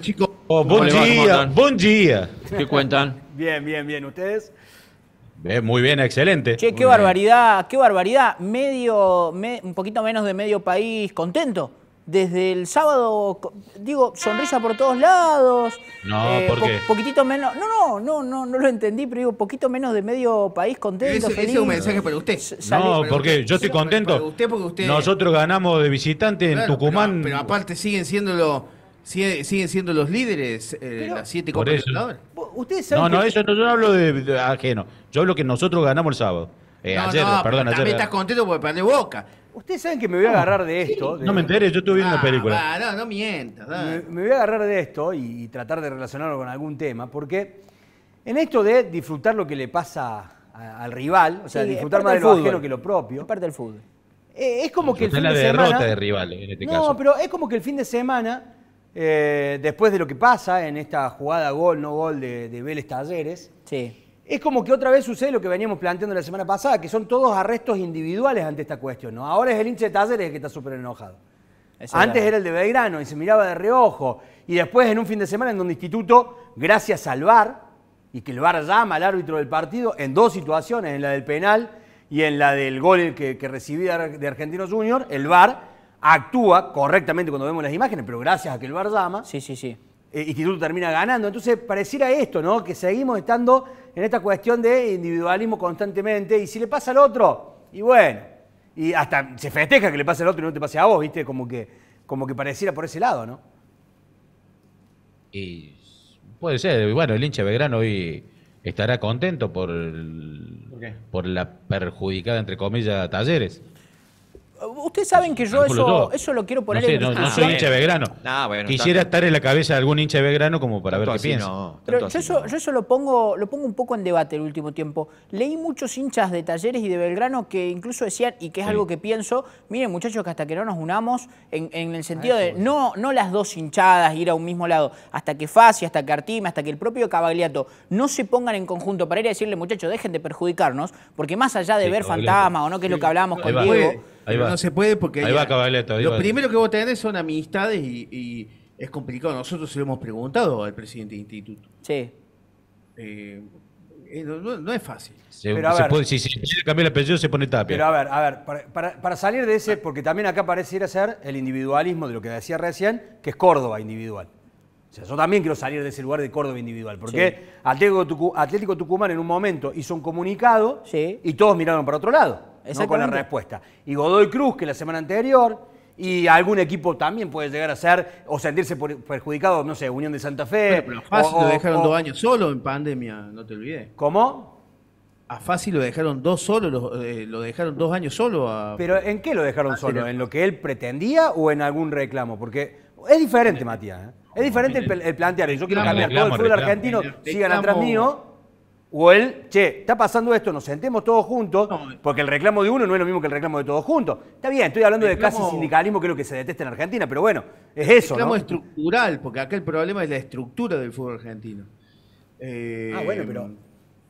chicos. Oh, buen día, buen día. ¿Qué cuentan? Bien, bien, bien. ¿Ustedes? muy bien, excelente. Che, qué barbaridad, qué barbaridad. Medio, un poquito menos de medio país contento. Desde el sábado, digo, sonrisa por todos lados. No, eh, ¿por qué? poquitito menos. No, no, no, no, lo entendí, pero digo, poquito menos de medio país contento. Ese, es un mensaje para usted. No, porque yo estoy contento. Nosotros ganamos de visitante en Tucumán. Pero, pero aparte siguen siendo los siguen siendo los líderes eh, las siete copas Ustedes No, no, yo no hablo de, ajeno. Yo hablo que nosotros ganamos el sábado. Eh, ayer, no, perdón, También estás contento porque perdés boca. Ustedes saben que me voy a agarrar de esto. No me enteres, yo estuve viendo la ah, película. no, no mientas. Me, voy a agarrar de esto y, tratar de relacionarlo con algún tema, porque en esto de disfrutar lo que le pasa al rival, o sea, disfrutar más de lo ajeno que lo propio. Aparte del fútbol. Eh, es como que el fin la derrota de rivales en este caso. No, pero es como que el fin de semana eh, después de lo que pasa en esta jugada gol, no gol de, de Vélez Talleres, es como que otra vez sucede lo que veníamos planteando la semana pasada, que son todos arrestos individuales ante esta cuestión. ¿no? Ahora es el hincha de Talleres el que está súper enojado. Antes era el de Belgrano y se miraba de reojo. Y después en un fin de semana en donde Instituto, gracias al VAR, y que el VAR llama al árbitro del partido en dos situaciones, en la del penal y en la del gol que, que de Argentino Junior, el VAR actúa correctamente cuando vemos las imágenes, pero gracias a que el VAR llama. Sí, sí, sí. Eh, instituto termina ganando. Entonces, pareciera esto, ¿no? Que seguimos estando en esta cuestión de individualismo constantemente. Y si le pasa al otro, y bueno, y hasta se festeja que le pase al otro y no te pase a vos, ¿viste? Como que, como que pareciera por ese lado, ¿no? Y puede ser. Bueno, el hincha Belgrano hoy estará contento por, ¿Por, por la perjudicada, entre comillas, Talleres. Ustedes saben que yo eso, eso lo quiero poner no en no, No soy hincha de Belgrano. Quisiera estar en la cabeza de algún hincha de Belgrano como para ver qué piensa. Pero yo eso, eso lo pongo, lo pongo un poco en debate el último tiempo. Leí muchos hinchas de Talleres y de Belgrano que incluso decían, y que es algo que pienso, miren muchachos que hasta que no nos unamos, en, en el sentido ah, de no, no las dos hinchadas ir a un mismo lado, hasta que Fassi, hasta que Artime, hasta que el propio Cavagliato no se pongan en conjunto para ir a decirle muchachos, dejen de perjudicarnos, porque más allá de ver fantasmas o no, que es lo que hablábamos con Diego... No se puede porque. lo primero que vos tenés son amistades y, es complicado. Nosotros se lo hemos preguntado al presidente del instituto. Sí. Eh, eh, no, es fácil. Se, se si se cambia se pone tapia. Pero a ver, a ver, para, salir de ese, porque también acá pareciera ser el individualismo de lo que decía recién, que es Córdoba individual. O sea, yo también quiero salir de ese lugar de Córdoba individual, porque Atlético, Tucumán en un momento hizo un comunicado y todos miraron para otro lado. Esa con la respuesta. Y Godoy Cruz, que la semana anterior, y algún equipo también puede llegar a ser o sentirse perjudicado, no sé, Unión de Santa Fe. pero a Fácil lo dejaron dos años solo en pandemia, no te olvides. ¿Cómo? A Fácil lo dejaron dos solo, lo, eh, dejaron dos años solo. ¿Pero en qué lo dejaron solo? ¿En lo que él pretendía o en algún reclamo? Porque es diferente, Matías. ¿eh? Es diferente el, plantear. Yo quiero cambiar todo el fútbol argentino, sigan atrás mío o él, che, está pasando esto, nos sentemos todos juntos, porque el reclamo de uno no es lo mismo que el reclamo de todos juntos. Está bien, estoy hablando de casi sindicalismo, que es lo que se detesta en Argentina, pero bueno, es eso. reclamo estructural, porque acá el problema es la estructura del fútbol argentino. ah, eh, bueno, pero,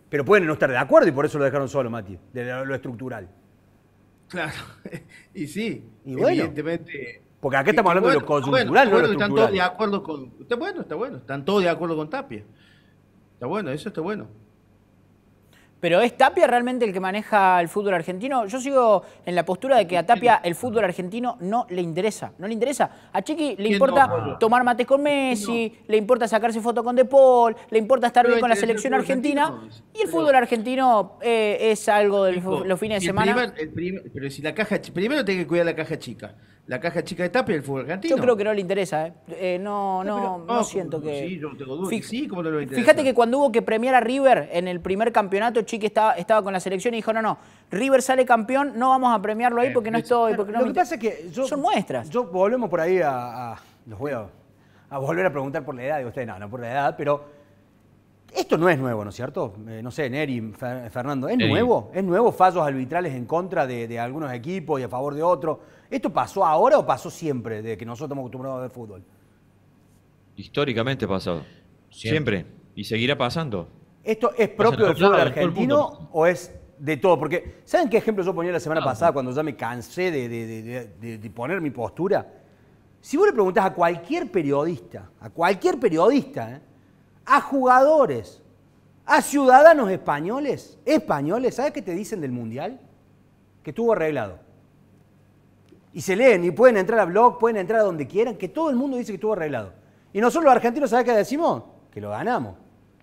pero pueden no estar de acuerdo y por eso lo dejaron solo, Mati, de lo estructural. Claro, y sí, evidentemente. Porque acá estamos hablando de lo coyuntural, no Están todos de acuerdo con, está bueno, está bueno, están todos de acuerdo con Tapia. Está bueno, eso está bueno pero ¿es Tapia realmente el que maneja el fútbol argentino? Yo sigo en la postura de que a Tapia el fútbol argentino no le interesa, no le interesa. A Chiqui le importa tomar mate con Messi, le importa sacarse foto con De Paul, le importa estar bien con la selección argentina y el fútbol argentino eh, es algo de los fines de semana. pero si la caja, primero tiene que cuidar la caja chica la caja chica de Tapia el fútbol argentino. Yo creo que no le interesa, ¿eh? eh no, no, no, siento que. Sí, yo tengo Fíjate, sí, interesa? Fíjate que cuando hubo que premiar a River en el primer campeonato, Chiqui estaba, estaba con la selección y dijo: no, no, River sale campeón, no vamos a premiarlo ahí eh, porque no estoy. Porque lo que pasa es que. Son muestras. Yo volvemos por ahí a. a los voy a, volver a preguntar por la edad, de usted no, no por la edad, pero esto no es nuevo, ¿no es cierto? Eh, no sé, Neri, Fernando, ¿es nuevo? ¿Es nuevo fallos arbitrales en contra de, algunos equipos y a favor de otros? ¿Esto pasó ahora o pasó siempre, de que nosotros estamos acostumbrados a ver fútbol? Históricamente ha pasado. Siempre. Y seguirá pasando. ¿Esto es propio del fútbol argentino o es de todo? Porque, ¿saben qué ejemplo yo ponía la semana ah. pasada cuando ya me cansé de, de, de poner mi postura? Si vos le preguntás a cualquier periodista, a cualquier periodista, ¿eh? a jugadores, a ciudadanos españoles, españoles, ¿sabes qué te dicen del Mundial? Que estuvo arreglado. Y se leen y pueden entrar a blog, pueden entrar a donde quieran, que todo el mundo dice que estuvo arreglado. Y nosotros los argentinos, ¿sabes qué decimos? Que lo ganamos.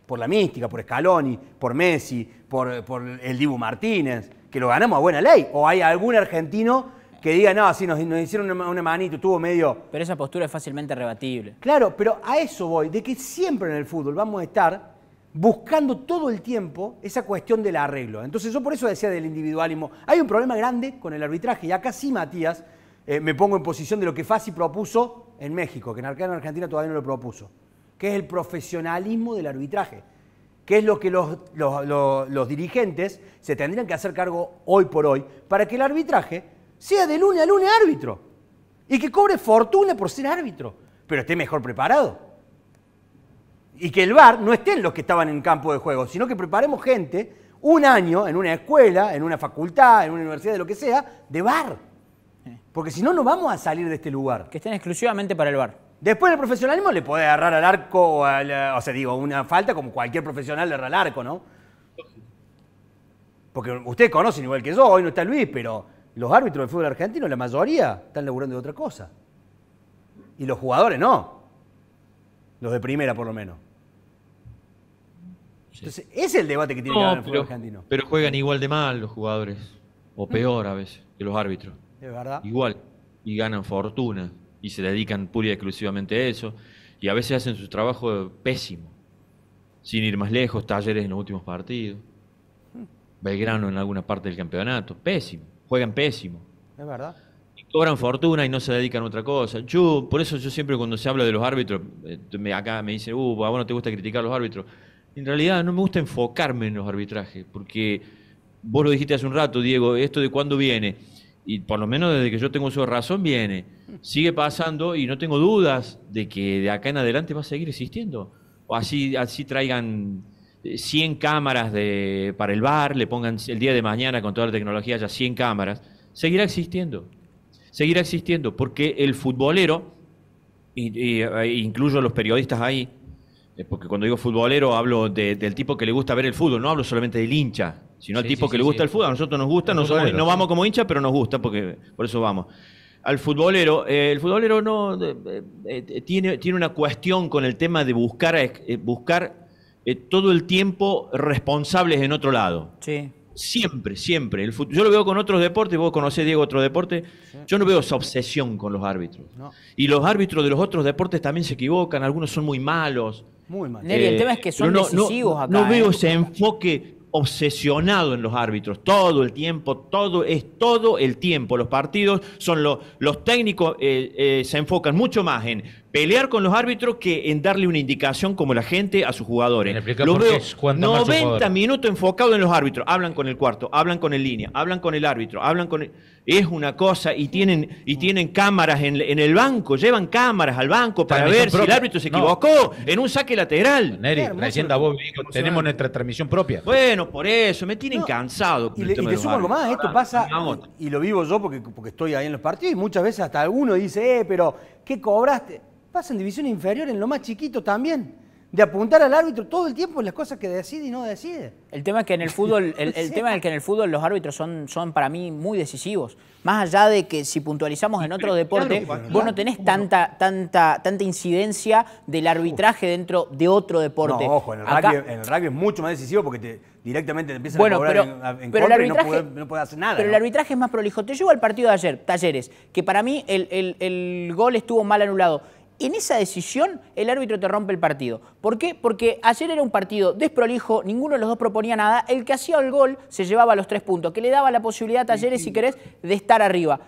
Por la mística, por Scaloni, por Messi, por, por el Dibu Martínez, que lo ganamos a buena ley. O hay algún argentino que diga, no, así nos, hicieron una, manito, tuvo medio. Pero esa postura es fácilmente rebatible. Claro, pero a eso voy, de que siempre en el fútbol vamos a estar buscando todo el tiempo esa cuestión del arreglo. Entonces yo por eso decía del individualismo. Hay un problema grande con el arbitraje y acá sí, Matías, eh, me pongo en posición de lo que Fassi propuso en México, que en Argentina todavía no lo propuso, que es el profesionalismo del arbitraje, que es lo que los dirigentes se tendrían que hacer cargo hoy por hoy para que el arbitraje sea de lunes a lunes árbitro y que cobre fortuna por ser árbitro, pero esté mejor preparado. Y que el bar no estén los que estaban en campo de juego, sino que preparemos gente un año en una escuela, en una facultad, en una universidad, de lo que sea, de bar eh. Porque si no, no vamos a salir de este lugar. Que estén exclusivamente para el bar Después el profesionalismo le puede agarrar al arco, o, o sea, digo, una falta como cualquier profesional le agarra al arco, ¿no? Porque ustedes conocen igual que yo, hoy no está Luis, pero los árbitros del fútbol argentino, la mayoría, están laburando de otra cosa. Y los jugadores no. Los de primera, por lo menos. Entonces, ese es el debate que tiene que haber en el fútbol argentino. Pero juegan igual de mal los jugadores. O mm. peor a veces que los árbitros. Es verdad. Igual. Y ganan fortuna. Y se dedican pura y exclusivamente a eso. Y a veces hacen su trabajo pésimo. Sin ir más lejos, talleres en los últimos partidos. Mm. Belgrano en alguna parte del campeonato. Pésimo juegan pésimo. Es verdad. Y cobran fortuna y no se dedican a otra cosa. Yo, por eso yo siempre cuando se habla de los árbitros, eh, me, acá me dicen, uh, a vos no te gusta criticar a los árbitros. En realidad no me gusta enfocarme en los arbitrajes, porque vos lo dijiste hace un rato, Diego, esto de cuándo viene, y por lo menos desde que yo tengo su razón viene, sigue pasando y no tengo dudas de que de acá en adelante va a seguir existiendo. O así, así traigan 100 eh, cámaras para el bar, le pongan el día de mañana con toda la tecnología ya 100 cámaras, seguirá existiendo. Seguirá existiendo porque el futbolero, y, eh, incluyo a los periodistas ahí, eh, porque cuando digo futbolero hablo del tipo que le gusta ver el fútbol, no hablo solamente del hincha, sino el tipo que le gusta el fútbol. A nosotros nos gusta, no, vamos como hincha, pero nos gusta, porque por eso vamos. Al futbolero, el futbolero no tiene, tiene una cuestión con el tema de buscar, buscar eh, todo el tiempo responsables en otro lado. Sí. Siempre, siempre. El yo lo veo con otros deportes, vos conocés, Diego, otro deporte. Yo no veo esa obsesión con los árbitros. Y los árbitros de los otros deportes también se equivocan, algunos son muy malos. Muy malos. el eh, tema es que son decisivos no, acá. No veo ¿eh? ese enfoque obsesionado en los árbitros, todo el tiempo, todo es todo el tiempo. Los partidos son los técnicos eh, eh, se enfocan mucho más en pelear con los árbitros que en darle una indicación como la gente a sus jugadores. Lo veo 90 minutos enfocado en los árbitros, hablan con el cuarto, hablan con el línea, hablan con el árbitro, hablan con es una cosa y tienen y tienen cámaras en, el banco, llevan cámaras al banco para ver si el árbitro se equivocó en un saque lateral. Neri, tenemos nuestra transmisión propia. Bueno, por eso, me tienen cansado. y, te algo más, esto ah, pasa, y, lo vivo yo porque, porque estoy ahí en los partidos, y muchas veces hasta alguno dice, eh, pero ¿qué cobraste? Pasa en división inferior, en lo más chiquito también de apuntar al árbitro todo el tiempo en las cosas que decide y no decide. El tema es que en el fútbol, el, tema que en el fútbol los árbitros son, son para mí muy decisivos. Más allá de que si puntualizamos en otro deporte, vos no tenés tanta, tanta, tanta incidencia del arbitraje dentro de otro deporte. No, ojo, en el, rugby, es mucho más decisivo porque te, directamente te empiezan a cobrar en, y no puedes hacer nada. Pero el arbitraje es más prolijo. Te llevo al partido de ayer, Talleres, que para mí el, el gol estuvo mal anulado en esa decisión el árbitro te rompe el partido. ¿Por qué? Porque ayer era un partido desprolijo, ninguno de los dos proponía nada, el que hacía el gol se llevaba los tres puntos, que le daba la posibilidad a Talleres, si querés, de estar arriba.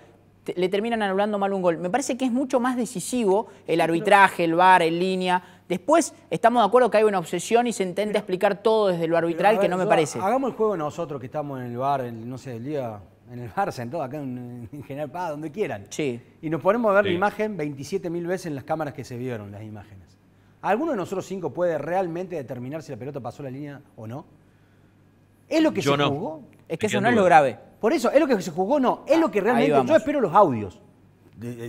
le terminan anulando mal un gol. Me parece que es mucho más decisivo el arbitraje, el bar en línea. Después estamos de acuerdo que hay una obsesión y se intenta explicar todo desde lo arbitral, que no me parece. Hagamos el juego nosotros que estamos en el VAR, no sé, el día en el Barça, en todo, acá en, General Paz, donde quieran. Y nos ponemos a ver la imagen 27.000 veces en las cámaras que se vieron las imágenes. ¿Alguno de nosotros cinco puede realmente determinar si la pelota pasó la línea o no? ¿Es lo que se no. jugó? Es que eso no es lo grave. Por eso, ¿es lo que se jugó? No, es lo que ah, realmente... Yo espero los audios.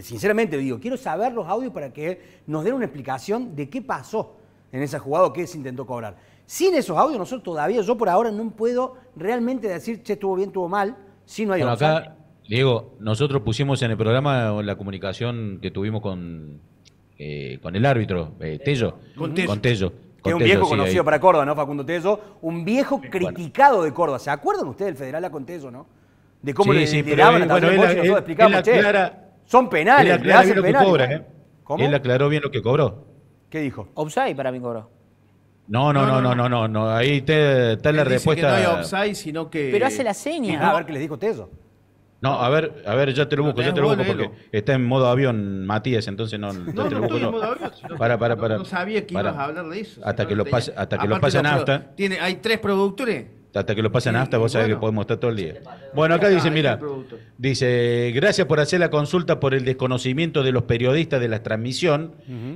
Sinceramente digo, quiero saber los audios para que nos den una explicación de qué pasó en esa jugada o qué se intentó cobrar. Sin esos audios, nosotros todavía, yo por ahora no puedo realmente decir, che, estuvo bien, estuvo mal, si no hay bueno, Acá, Diego, nosotros pusimos en el programa la comunicación que tuvimos con, eh, con el árbitro, eh, eh, Tello. Con Tello. Que es un viejo conocido para Córdoba, ¿no? Facundo Tello. Un viejo criticado de Córdoba. ¿Se acuerdan ustedes del Federal a Contello, no? De cómo sí, le, sí, le bueno, él, nosotros explicamos, son penales, él le Él aclaró bien lo que cobró. ¿Qué dijo? Offside para mí cobró. No, no, no, no, no, no, no. Ahí te, está la respuesta. Que no hay offside, sino que. Pero hace la seña. a ver qué les dijo Tello. No, a ver, a ver, ya te lo busco, ya te lo busco, porque está en modo avión Matías, entonces no, no, te lo busco. en modo avión, para, para, para, no sabía que ibas a hablar de eso. Hasta que lo, pasen hasta que lo Tiene, hay tres productores hasta que lo pasan hasta, vos sabés que podemos estar todo el día. Bueno, acá dice, mira, dice, gracias por hacer la consulta por el desconocimiento de los periodistas de la transmisión,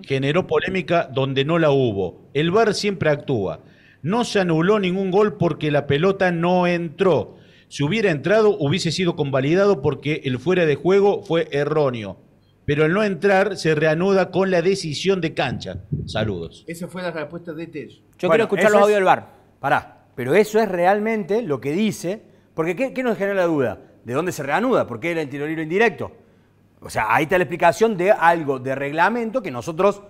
generó polémica donde no la hubo. El VAR siempre actúa. No se anuló ningún gol porque la pelota no entró. Si hubiera entrado, hubiese sido convalidado porque el fuera de juego fue erróneo. Pero el no entrar se reanuda con la decisión de cancha. Saludos. Esa fue la respuesta de Tess. Yo quiero escuchar los del VAR. Pará. Pero eso es realmente lo que dice, porque ¿qué, nos genera la duda? ¿De dónde se reanuda? ¿Por qué el libre indirecto? O sea, ahí está la explicación de algo de reglamento que nosotros,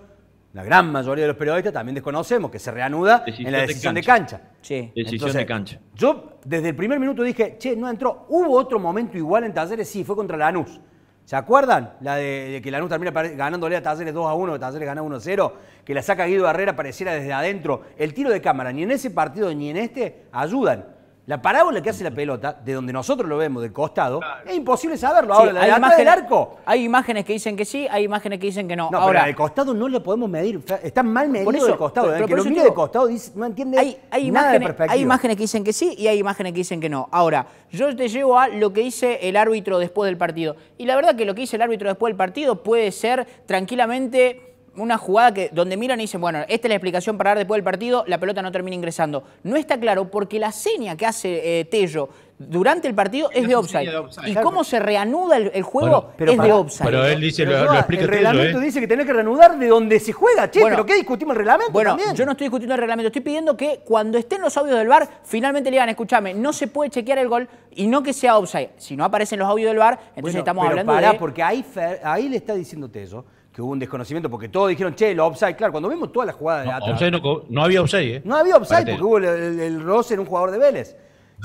la gran mayoría de los periodistas, también desconocemos, que se reanuda en la decisión de cancha. Sí. Decisión de cancha. Yo desde el primer minuto dije, che, no entró. Hubo otro momento igual en Talleres, sí, fue contra Lanús. ¿Se acuerdan? La de, de que Lanús termina ganándole a Talleres 2 a 1, Talleres gana 1 a 0, que la saca Guido Barrera pareciera desde adentro. El tiro de cámara, ni en ese partido ni en este, ayudan la parábola que hace la pelota, de donde nosotros lo vemos, del costado, es imposible saberlo. Ahora, sí, hay del arco. Hay imágenes que dicen que sí, hay imágenes que dicen que no. Ahora, el costado no lo podemos medir. Está mal medido por eso, el costado. que lo de costado dice, entiende hay, imágenes, Hay imágenes que dicen que sí y hay imágenes que dicen que no. Ahora, yo te llevo a lo que dice el árbitro después del partido. Y la verdad que lo que dice el árbitro después del partido puede ser tranquilamente una jugada que, donde miran y dicen, bueno, esta es la explicación para dar después del partido, la pelota no termina ingresando. No está claro porque la seña que hace eh, Tello durante el partido es, de, offside. Y cómo se reanuda el, juego es de offside. Pero él dice, lo, explica El reglamento ¿eh? dice que tenés que reanudar de donde se juega. Che, pero ¿qué discutimos el reglamento Bueno, yo no estoy discutiendo el reglamento. Estoy pidiendo que cuando estén los audios del bar finalmente le digan, escúchame, no se puede chequear el gol y no que sea offside. Si no aparecen los audios del bar entonces estamos hablando pará, porque ahí, ahí le está diciendo Tello que hubo un desconocimiento, porque todos dijeron, che, lo offside. Claro, cuando vimos todas las jugadas... de no, No, había offside, ¿eh? No había offside porque hubo el, Ross en un jugador de Vélez.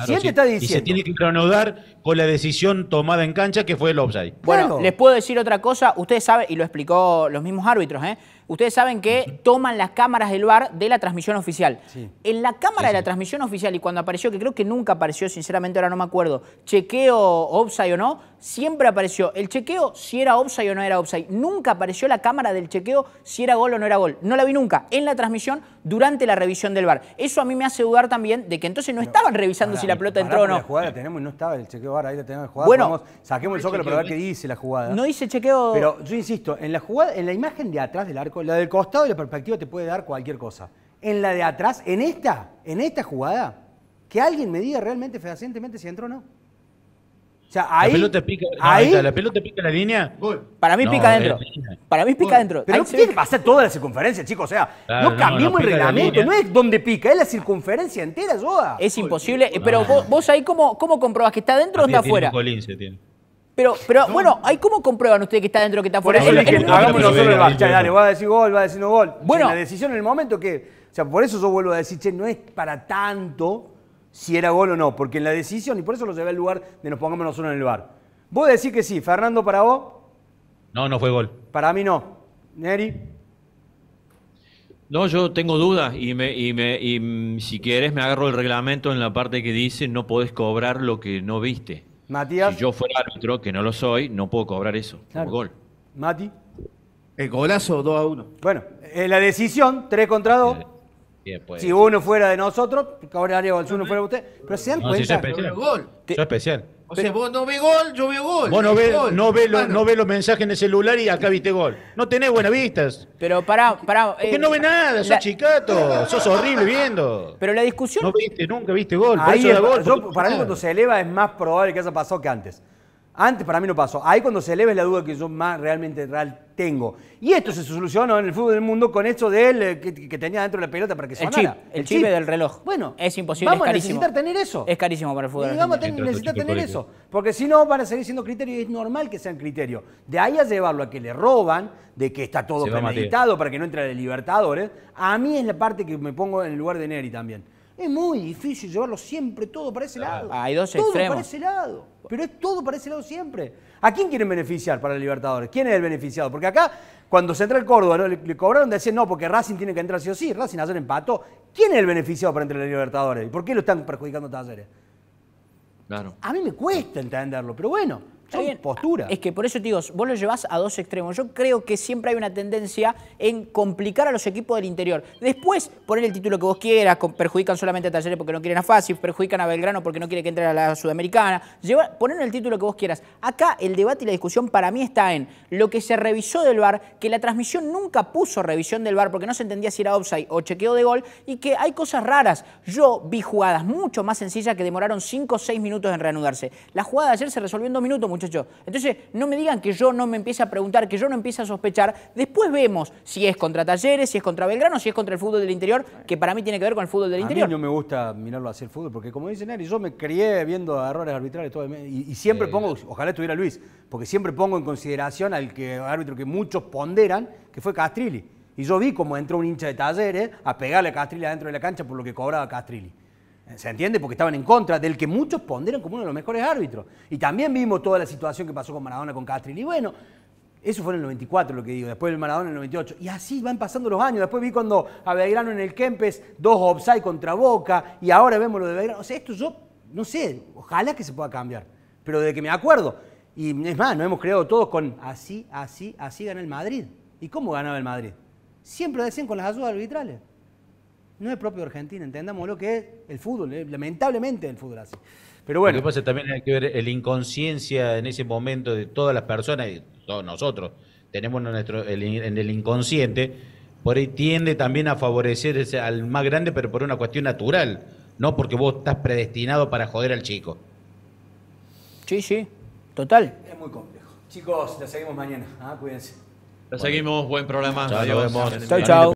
Y se tiene que reanudar con la decisión tomada en cancha que fue el offside. Bueno, les puedo decir otra cosa. Ustedes saben, y lo explicó los mismos árbitros, ¿eh? Ustedes saben que toman las cámaras del bar de la transmisión oficial. En la cámara de la transmisión oficial, y cuando apareció, que creo que nunca apareció, sinceramente ahora no me acuerdo, chequeo offside o no, siempre apareció el chequeo si era offside o no era offside. Nunca apareció la cámara del chequeo si era gol o no era gol. No la vi nunca en la transmisión durante la revisión del bar Eso a mí me hace dudar también de que entonces no estaban revisando si la pelota entró o no. La jugada la tenemos y no estaba el chequeo bar, ahí la tenemos jugada. Bueno, saquemos el soccer para ver qué ¿eh? dice la jugada. No dice chequeo. Pero yo insisto, en la jugada, en la imagen de atrás del arco, la del costado y la perspectiva te puede dar cualquier cosa. En la de atrás, en esta, en esta jugada, que alguien me diga realmente fehacientemente si entró o no ahí, la pelota pica, la línea. Para mí pica adentro. Para mí pica adentro. Pero ahí tiene que pasar toda la circunferencia, chicos. O sea, no cambiemos el reglamento. No es donde pica, es la circunferencia entera, Es imposible. Pero vos, ahí, cómo, ¿cómo comprobás que está adentro o está afuera? Colín, se tiene. Pero, pero bueno, ¿ahí cómo comprueban ustedes que está adentro o que está afuera? Por eso hagamos nosotros Dale, va a decir gol, va a decir no gol. Bueno. La decisión en el momento que. O sea, por eso yo vuelvo a decir, che, no es para tanto si era gol o no, porque en la decisión, y por eso lo llevé al lugar de nos pongamos nosotros en el bar. a decir que sí? ¿Fernando para vos? No, no fue gol. Para mí no. ¿Neri? No, yo tengo dudas y, me, me, si quieres me agarro el reglamento en la parte que dice no podés cobrar lo que no viste. Matías. Si yo fuera árbitro, que no lo soy, no puedo cobrar eso. gol. Mati. El golazo 2 a 1. Bueno, eh, la decisión 3 contra 2. Pues. Si uno fuera de nosotros, cabrón gol. Si uno fuera de usted. Pero si dan no, cuenta. Si es especial Yo especial. O sea, vos no ves gol, yo veo gol. Vos no ves, no, ves los mensajes en el celular y acá viste gol. No tenés buenas vistas. Pero pará, pará. Porque eh, no ve nada, sos chicato, sos horrible viendo. Pero la discusión. No viste, nunca viste gol. por eso da gol para mí, cuando se eleva, es más probable que haya pasado que antes. Antes para mí no pasó. Ahí cuando se eleve la duda que yo más realmente real tengo. Y esto se solucionó en el fútbol del mundo con esto de eh, que, que tenía dentro la pelota para que sonara. El chip, el, del reloj. Bueno, es imposible. Vamos a necesitar tener eso. Es carísimo para el fútbol. Y vamos a necesitar tener eso. Porque si no, van a seguir siendo criterios y es normal que sean criterios. De ahí a llevarlo a que le roban, de que está todo premeditado para que no entre a Libertadores, a mí es la parte que me pongo en el lugar de Neri también. Es muy difícil llevarlo siempre todo para ese lado. Ah, hay dos todo para ese lado. Pero es todo para ese lado siempre. ¿A quién quieren beneficiar para el Libertadores? ¿Quién es el beneficiado? Porque acá, cuando se entra el Córdoba, le, cobraron, decían, no, porque Racing tiene que entrar sí o sí. Racing hacer empató. ¿Quién es el beneficiado para entre en Libertadores? ¿Y por qué lo están perjudicando a Talleres? Claro. A mí me cuesta entenderlo, pero bueno postura. Es que por eso te digo, vos lo llevas a dos extremos. Yo creo que siempre hay una tendencia en complicar a los equipos del interior. Después, poner el título que vos quieras, perjudican solamente a Talleres porque no quieren a Fácil, perjudican a Belgrano porque no quiere que entre a la Sudamericana. poner el título que vos quieras. Acá el debate y la discusión para mí está en lo que se revisó del VAR, que la transmisión nunca puso revisión del VAR porque no se entendía si era offside o chequeo de gol y que hay cosas raras. Yo vi jugadas mucho más sencillas que demoraron 5 o 6 minutos en reanudarse. La jugada de ayer se resolvió en dos minutos, entonces, no me digan que yo no me empiece a preguntar, que yo no empiece a sospechar. Después vemos si es contra Talleres, si es contra Belgrano, si es contra el fútbol del interior, que para mí tiene que ver con el fútbol del interior. A mí no me gusta mirarlo el fútbol, porque como dicen yo me crié viendo errores arbitrales y, siempre pongo, ojalá estuviera Luis, porque siempre pongo en consideración al árbitro que muchos ponderan, que fue Castrilli. Y yo vi cómo entró un hincha de Talleres a pegarle a Castrilli adentro de la cancha por lo que cobraba Castrilli. ¿Se entiende? Porque estaban en contra del que muchos ponderan como uno de los mejores árbitros. Y también vimos toda la situación que pasó con Maradona, con Castrini Y bueno, eso fue en el 94 lo que digo, después el Maradona en el 98. Y así van pasando los años. Después vi cuando a Belgrano en el Kempes, dos offside contra Boca, y ahora vemos lo de Belgrano. O sea, esto yo, no sé, ojalá que se pueda cambiar. Pero de que me acuerdo. Y es más, nos hemos creado todos con así, así, así gana el Madrid. ¿Y cómo ganaba el Madrid? Siempre decían con las ayudas arbitrales no es propio de Argentina, entendamos lo que es el fútbol, eh, lamentablemente el fútbol así. Pero bueno. Lo que pasa también hay que ver la inconsciencia en ese momento de todas las personas y todos nosotros. Tenemos nuestro, en el inconsciente, por ahí tiende también a favorecer al más grande, pero por una cuestión natural, no porque vos estás predestinado para joder al chico. Sí, sí, total. Es muy complejo. Chicos, la seguimos mañana. ¿ah? cuídense. La seguimos, buen programa. Chao, chao.